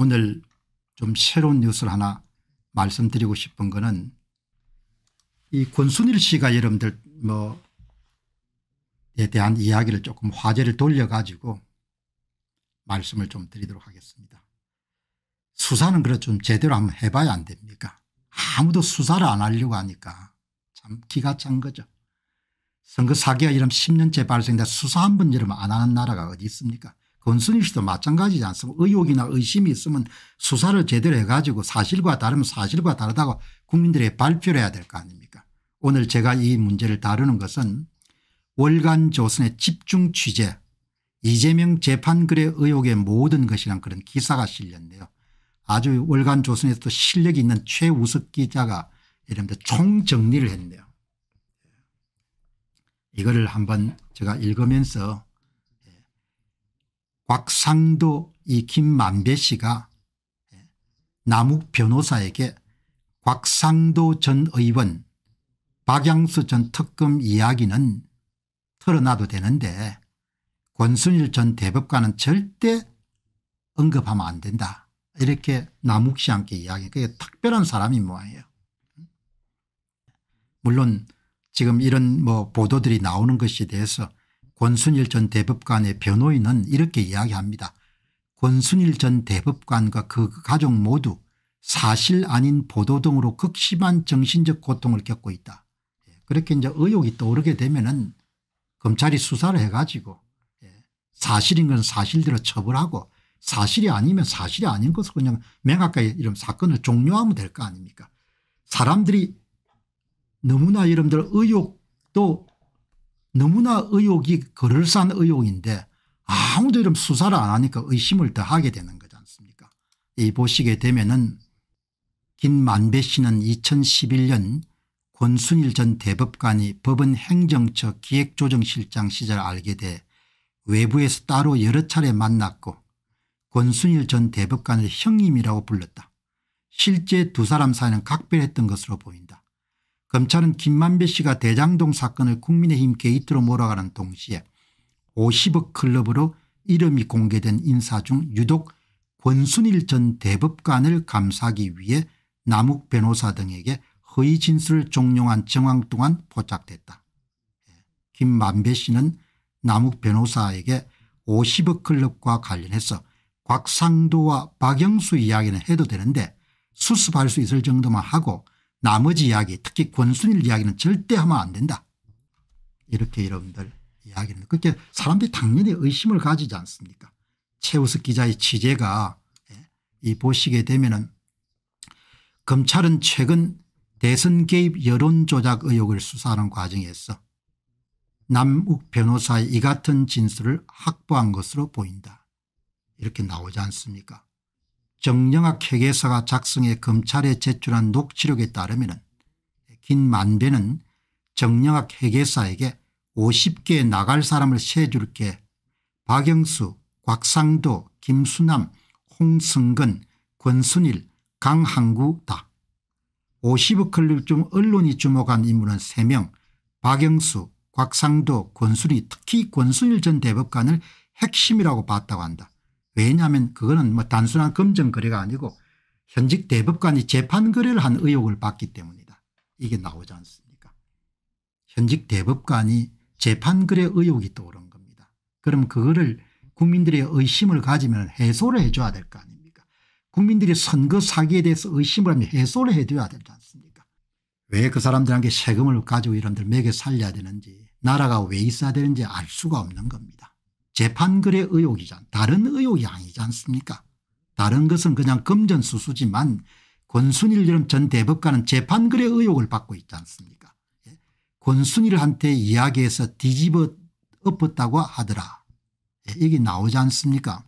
오늘 좀 새로운 뉴스를 하나 말씀드리고 싶은 거는 이 권순일 씨가 여러분들 뭐에 대한 이야기를 조금 화제를 돌려가지고 말씀을 좀 드리도록 하겠습니다. 수사는 그래 좀 제대로 한번 해봐야 안 됩니까 아무도 수사를 안 하려고 하니까 참 기가 찬 거죠. 선거 사기가 이런 10년째 발생돼 수사 한 번 이러면 안 하는 나라가 어디 있습니까 본순일 수도 마찬가지지 않습니까 의혹이나 의심이 있으면 수사를 제대로 해 가지고 사실과 다르면 사실과 다르다고 국민들에게 발표를 해야 될 거 아닙니까 오늘 제가 이 문제를 다루는 것은 월간 조선의 집중 취재 이재명 재판글의 의혹의 모든 것이란 그런 기사가 실렸네요. 아주 월간 조선에서도 실력이 있는 최우석 기자가 이른데 총정리를 했네요. 이거를 한번 제가 읽으면서 곽상도 이 김만배 씨가 남욱 변호사에게 곽상도 전 의원 박양수 전 특검 이야기는 털어놔도 되는데 권순일 전 대법관은 절대 언급하면 안 된다. 이렇게 남욱 씨한테 이야기. 그게 특별한 사람이뭐예요 물론 지금 이런 뭐 보도들이 나오는 것에 대해서 권순일 전 대법관의 변호인은 이렇게 이야기합니다. 권순일 전 대법관과 그 가족 모두 사실 아닌 보도 등으로 극심한 정신적 고통을 겪고 있다. 예, 그렇게 이제 의혹이 떠오르게 되면은 검찰이 수사를 해가지고 예, 사실인 건 사실대로 처벌하고 사실이 아니면 사실이 아닌 것을 그냥 명확하게 이런 사건을 종료하면 될 거 아닙니까 사람들이 너무나 여러분들 의혹도 너무나 의혹이 그럴싼 의혹인데 아무도 이런 수사를 안 하니까 의심을 더 하게 되는 거지 않습니까 이 보시게 되면은 김만배 씨는 2011년 권순일 전 대법관이 법원 행정처 기획조정실장 시절 알게 돼 외부에서 따로 여러 차례 만났고 권순일 전 대법관을 형님이라고 불렀다. 실제 두 사람 사이는 각별했던 것으로 보인다. 검찰은 김만배 씨가 대장동 사건을 국민의힘 게이트로 몰아가는 동시에 50억 클럽으로 이름이 공개된 인사 중 유독 권순일 전 대법관을 감사하기 위해 남욱 변호사 등에게 허위 진술을 종용한 정황 동안 포착됐다. 예. 김만배 씨는 남욱 변호사에게 50억 클럽과 관련해서 곽상도와 박영수 이야기는 해도 되는데 수습할 수 있을 정도만 하고 나머지 이야기 특히 권순일 이야기는 절대 하면 안 된다. 이렇게 여러분들 이야기를 그렇게 사람들이 당연히 의심을 가지지 않습니까 최우석 기자의 취재가 예, 이 보시게 되면은 검찰은 최근 대선 개입 여론 조작 의혹을 수사하는 과정에서 남욱 변호사의 이 같은 진술을 확보한 것으로 보인다. 이렇게 나오지 않습니까 정영학 회계사가 작성해 검찰에 제출한 녹취록에 따르면 긴만배는 정영학 회계사에게 50개 에 나갈 사람을 세줄게 박영수 곽상도 김수남 홍승근 권순일 강항구 다 50억 클립 중 언론이 주목한 인물은 3명 박영수 곽상도 권순이 특히 권순일 전 대법관을 핵심이라고 봤다고 한다. 왜냐하면 그거는 뭐 단순한 검증 거래가 아니고 현직 대법관이 재판 거래를 한 의혹을 받기 때문이다. 이게 나오지 않습니까 현직 대법관이 재판 거래 의혹이 떠오른 겁니다. 그럼 그거를 국민들의 의심을 가지면 해소를 해줘야 될 거 아닙니까 국민들이 선거 사기에 대해서 의심을 하면 해소를 해줘야 되지 않습니까 왜 그 사람들한테 세금을 가지고 이런들 먹여 살려야 되는지 나라가 왜 있어야 되는지 알 수가 없는 겁니다. 재판글의 의혹이지 다른 의혹이 아니지 않습니까 다른 것은 그냥 금전수수지만 권순일 전 대법관은 재판글의 의혹을 받고 있지 않습니까 예. 권순일한테 이야기해서 뒤집어 엎었다고 하더라 예. 이게 나오지 않습니까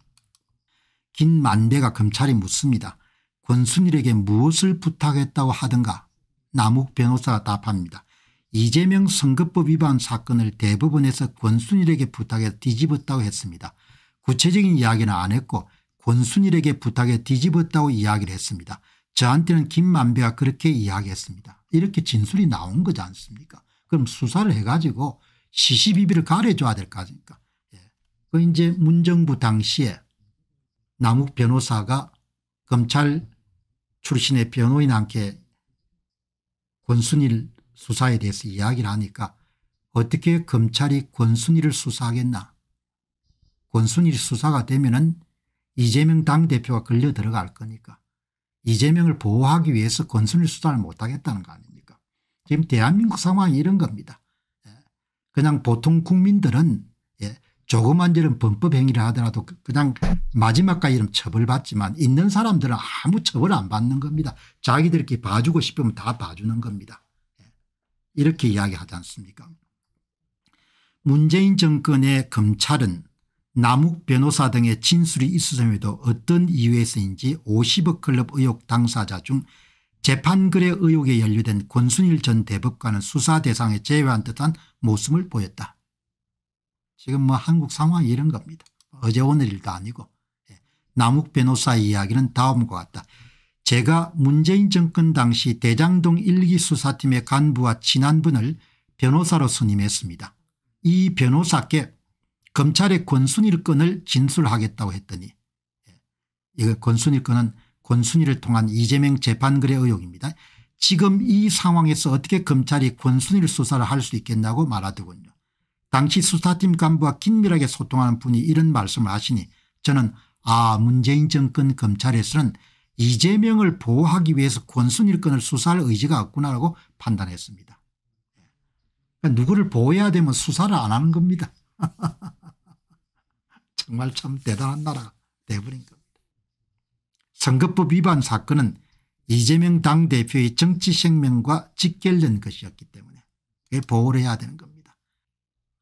긴 만배가 검찰이 묻습니다 권순일에게 무엇을 부탁했다고 하던가 남욱 변호사가 답합니다 이재명 선거법 위반 사건을 대부분에서 권순일에게 부탁해 뒤집었다고 했습니다. 구체적인 이야기는 안 했고 권순일에게 부탁해 뒤집었다고 이야기를 했습니다. 저한테는 김만배가 그렇게 이야기했습니다. 이렇게 진술이 나온 거지 않습니까 그럼 수사를 해가지고 시시비비를 가려줘야 될 거 아닙니까 예. 그 이제 문정부 당시에 남욱 변호사가 검찰 출신의 변호인한테 권순일 수사에 대해서 이야기를 하니까 어떻게 검찰이 권순일을 수사하겠나 권순일 수사가 되면 은 이재명 당대표가 걸려 들어갈 거니까 이재명을 보호하기 위해서 권순일 수사를 못하겠다는 거 아닙니까 지금 대한민국 상황이 이런 겁니다. 예. 그냥 보통 국민들은 예, 조그만 저런 범법행위를 하더라도 그, 그냥 마지막까지 이런 처벌받지만 있는 사람들은 아무 처벌 안 받는 겁니다. 자기들끼리 봐주고 싶으면 다 봐주는 겁니다. 이렇게 이야기하지 않습니까 문재인 정권의 검찰은 남욱 변호사 등의 진술이 있었음에도 어떤 이유에서인지 50억 클럽 의혹 당사자 중 재판글의 의혹에 연루된 권순일 전 대법관은 수사 대상에 제외한 듯한 모습을 보였다. 지금 뭐 한국 상황 이런 겁니다. 어제 오늘일도 아니고 예. 남욱 변호사 이야기는 다음과 같다. 제가 문재인 정권 당시 대장동 1기 수사팀의 간부와 친한 분을 변호사로 선임했습니다. 이 변호사께 검찰의 권순일 건을 진술하겠다고 했더니 예, 이거 권순일 건은 권순일을 통한 이재명 재판글의 의혹입니다. 지금 이 상황에서 어떻게 검찰이 권순일 수사를 할 수 있겠냐고 말하더군요. 당시 수사팀 간부와 긴밀하게 소통하는 분이 이런 말씀을 하시니 저는 아 문재인 정권 검찰에서는 이재명을 보호하기 위해서 권순 일권을 수사할 의지가 없구나라고 판단했습니다. 그러니까 누구를 보호해야 되면 수사를 안 하는 겁니다. 정말 참 대단한 나라가 돼버린 겁니다. 선거법 위반 사건은 이재명 당대표의 정치 생명과 직결된 것이었기 때문에 보호를 해야 되는 겁니다.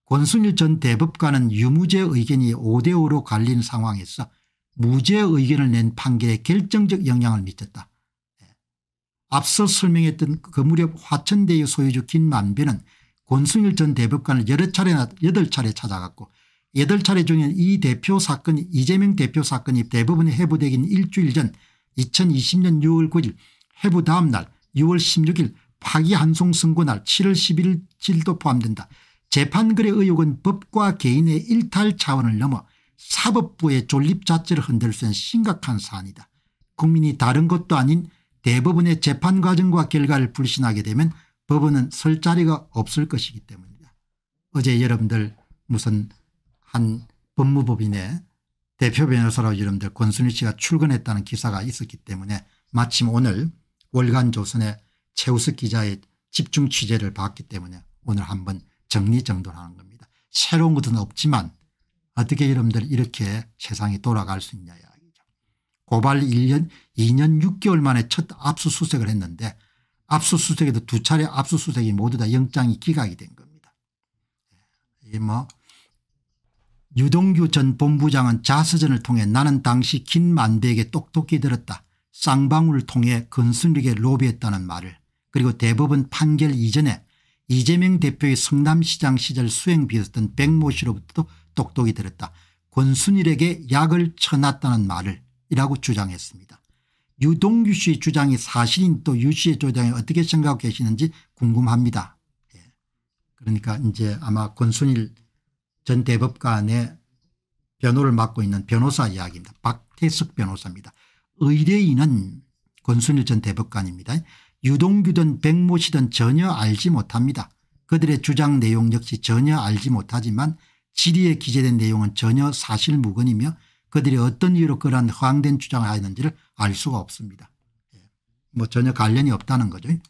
권순일 전 대법관은 유무죄 의견이 5대5로 갈린 상황에서 무죄 의견을 낸 판결에 결정적 영향을 미쳤다. 예. 앞서 설명했던 그 무렵 화천대유 소유주 김만배는 권순일 전 대법관을 여러 차례나 8차례 찾아갔고 8차례 중에 이 대표 사건 이재명 대표 사건이 대부분 해부되긴 일주일 전 2020년 6월 9일 해부 다음 날 6월 16일 파기환송 선고 날 7월 11일도 포함된다. 재판글의 의혹은 법과 개인의 일탈 차원을 넘어 사법부의 존립 자체를 흔들수는 있 심각한 사안이다. 국민이 다른 것도 아닌 대법원의 재판 과정과 결과를 불신하게 되면 법원은 설 자리가 없을 것이기 때문이다. 어제 여러분들 무슨 한 법무법인의 대표 변호사로 여러분들 권순일 씨가 출근했다는 기사가 있었기 때문에 마침 오늘 월간 조선의 최우석 기자의 집중 취재를 봤기 때문에 오늘 한번 정리정돈하는 겁니다. 새로운 것은 없지만 어떻게 여러분들 이렇게 세상이 돌아갈 수 있냐 이야기죠. 고발 1년 2년 6개월 만에 첫 압수수색을 했는데 압수수색에도 두 차례 압수수색이 모두 다 영장이 기각이 된 겁니다. 예, 뭐 유동규 전 본부장은 자서전을 통해 나는 당시 긴 만대에게 똑똑히 들었다. 쌍방울을 통해 건순리에 로비했다는 말을 그리고 대법원 판결 이전에 이재명 대표의 성남시장 시절 수행 비였던 백모 씨로부터 똑똑히 들었다. 권순일에게 약을 쳐놨다는 말을 이라고 주장했습니다. 유동규 씨의 주장이 사실인 또 유 씨의 주장이 어떻게 생각하고 계시는지 궁금합니다. 예. 그러니까 이제 아마 권순일 전 대법관의 변호를 맡고 있는 변호사 이야기입니다. 박태석 변호사입니다. 의뢰인은 권순일 전 대법관입니다. 유동규든 백모 씨든 전혀 알지 못합니다. 그들의 주장 내용 역시 전혀 알지 못하지만 질의에 기재된 내용은 전혀 사실무근이며 그들이 어떤 이유로 그러한 허황된 주장을 하였는지를 알 수가 없습니다. 예. 뭐 전혀 관련이 없다는 거죠. 예.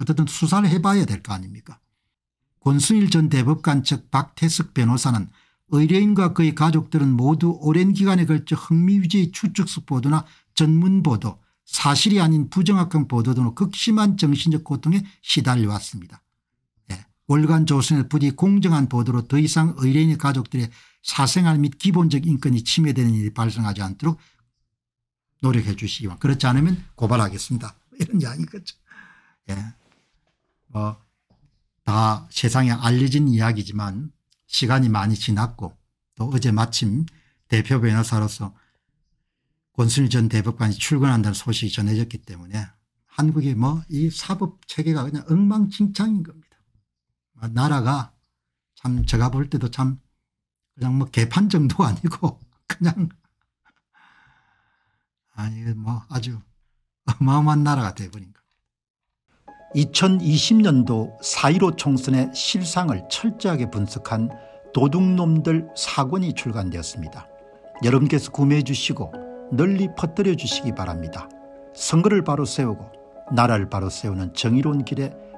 어쨌든 수사를 해봐야 될 거 아닙니까 권순일 전 대법관 측 박태석 변호사는 의뢰인과 그의 가족들은 모두 오랜 기간에 걸쳐 흥미위주의 추측적 보도나 전문보도 사실이 아닌 부정확한 보도 등으로 극심한 정신적 고통에 시달려왔습니다. 월간 조선일 부디 공정한 보도로 더 이상 의뢰인의 가족들의 사생활 및 기본적 인권이 침해되는 일이 발생하지 않도록 노력해 주시기 바랍니다. 그렇지 않으면 고발하겠습니다. 이런 양인 거죠. 예. 뭐, 다 세상에 알려진 이야기지만 시간이 많이 지났고 또 어제 마침 대표 변호사로서 권순일 전 대법관이 출근한다는 소식이 전해졌기 때문에 한국의 뭐 이 사법 체계가 그냥 엉망진창인 겁니다. 아, 나라가 참 제가 볼 때도 참 그냥 뭐 개판 정도가 아니고 그냥 아니 뭐 아주 어마어마한 나라가 돼버린 겁니다. 2020년도 4.15 총선의 실상을 철저하게 분석한 도둑놈들 사권이 출간되었습니다. 여러분께서 구매해 주시고 널리 퍼뜨려 주시기 바랍니다. 선거를 바로 세우고 나라를 바로 세우는 정의로운 길에